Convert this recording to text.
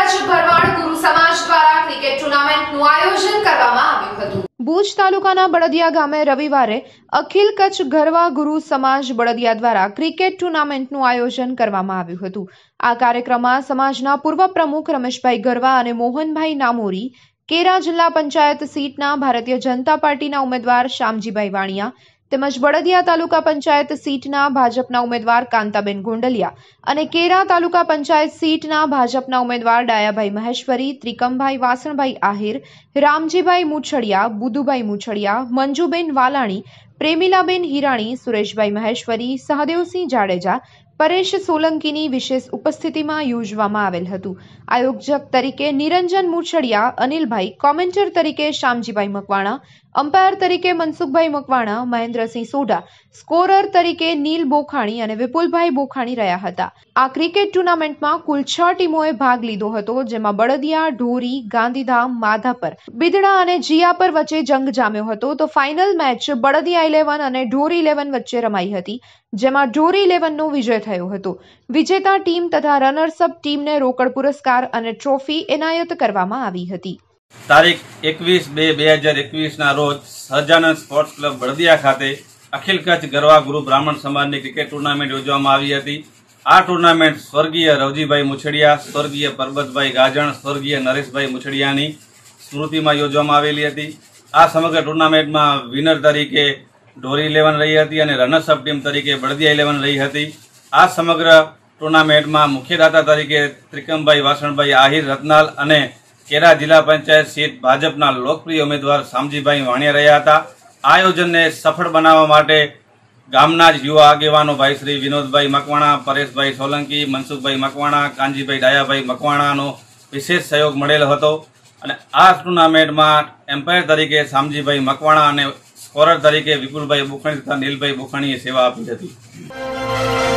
કચ્છ ભરવાડ આયોજન કરવામાં આવ્યું હતું ભુજ તાલુકાના બળદિયા ગામે રવિવારે અખિલ કચ્છ ગરવા ગુરુ સમાજ બળદિયા દ્વારા ક્રિકેટ ટુર્નામેન્ટનું આયોજન કરવામાં આવ્યું હતું આ કાર્યક્રમમાં સમાજના પૂર્વ પ્રમુખ રમેશભાઈ ગરવા અને મોહનભાઈ નામોરી કેરા જિલ્લા પંચાયત સીટના ભારતીય જનતા પાર્ટીના ઉમેદવાર શ્યામજીભાઈ વાણિયા તેમજ બળદિયા તાલુકા પંચાયત સીટના ભાજપના ઉમેદવાર કાંતાબેન ગુંડલિયા અને કેરા તાલુકા પંચાયત સીટના ભાજપના ઉમેદવાર ડાયાભાઈ મહેશ્વરી ત્રિકમભાઈ વાસણભાઈ આહિર રામજીભાઈ મુછડિયા બુધુભાઈ મુછડિયા મંજુબેન વાલાણી પ્રેમિલાબેન હિરાણી સુરેશભાઈ મહેશ્વરી સહદેવસિંહ જાડેજા પરેશ સોલંકીની વિશેષ ઉપસ્થિતિમાં યોજવામાં આવેલ હતું આયોજક તરીકે નિરંજન મૂછડિયા અનિલભાઈ કોમેન્ટર તરીકે શામજીભાઈ મકવાણા અમ્પાયર તરીકે મનસુખભાઈ મકવાણા મહેન્દ્રસિંહ સોઢા સ્કોરર તરીકે નીલ બોખાણી અને વિપુલભાઈ બોખાણી રહ્યા હતા આ ક્રિકેટ ટુર્નામેન્ટમાં કુલ છ ટીમોએ ભાગ લીધો હતો જેમાં બળદિયા ઢોરી ગાંધીધામ માધાપર બિદડા અને જીયાપર વચ્ચે જંગ જામ્યો હતો તો ફાઇનલ મેચ બળદિયા ઇલેવન અને ઢોરી ઇલેવન વચ્ચે રમાઈ હતી જેમાં ઢોરી ઇલેવનનો વિજય થયો થયું હતું વિજેતા ટીમ તથા રનર્સઅપ ટીમને રોકડ પુરસ્કાર અને ટ્રોફી એનાયત કરવામાં આવી હતી તારીખ એકવીસ બે બે હજાર એકવીસના રોજ સહજાનંદ સ્પોર્ટ્સ ક્લબ બળદિયા ખાતે અખિલ કચ્છ ગરવા ગુરુ બ્રાહ્મણ સમાજની ક્રિકેટ ટુર્નામેન્ટ યોજવામાં આવી હતી આ ટુર્નામેન્ટ સ્વર્ગીય રવજીભાઈ મુછડિયા સ્વર્ગીય પરબતભાઈ ગાજણ સ્વર્ગીય નરેશભાઈ મુછડિયાની સ્મૃતિમાં યોજવામાં આવેલી હતી આ સમગ્ર ટુર્નામેન્ટમાં વિનર તરીકે ઢોરી ઇલેવન રહી હતી અને રનર્સઅપ ટીમ તરીકે બળદિયા ઇલેવન રહી હતી આ સમગ્ર ટુર્નામેન્ટમાં મુખ્યદાતા તરીકે ત્રિકમભાઈ વાસણભાઈ આહિર રત્નાલ અને કેરા જિલ્લા પંચાયત સીટ ભાજપના લોકપ્રિય ઉમેદવાર શામજીભાઈ વાણિયા રહ્યા હતા આયોજનને સફળ બનાવવા માટે ગામના જ યુવા આગેવાનો ભાઈ શ્રી વિનોદભાઈ મકવાણા પરેશભાઈ સોલંકી મનસુખભાઈ મકવાણા કાનજીભાઈ ડાયાભાઈ મકવાણાનો વિશેષ સહયોગ મળેલો હતો અને આ ટુર્નામેન્ટમાં એમ્પાયર તરીકે શામજીભાઈ મકવાણા અને સ્કોરર તરીકે વિપુલભાઈ બુખાણી તથા નીલભાઈ બુખાણીએ સેવા આપી હતી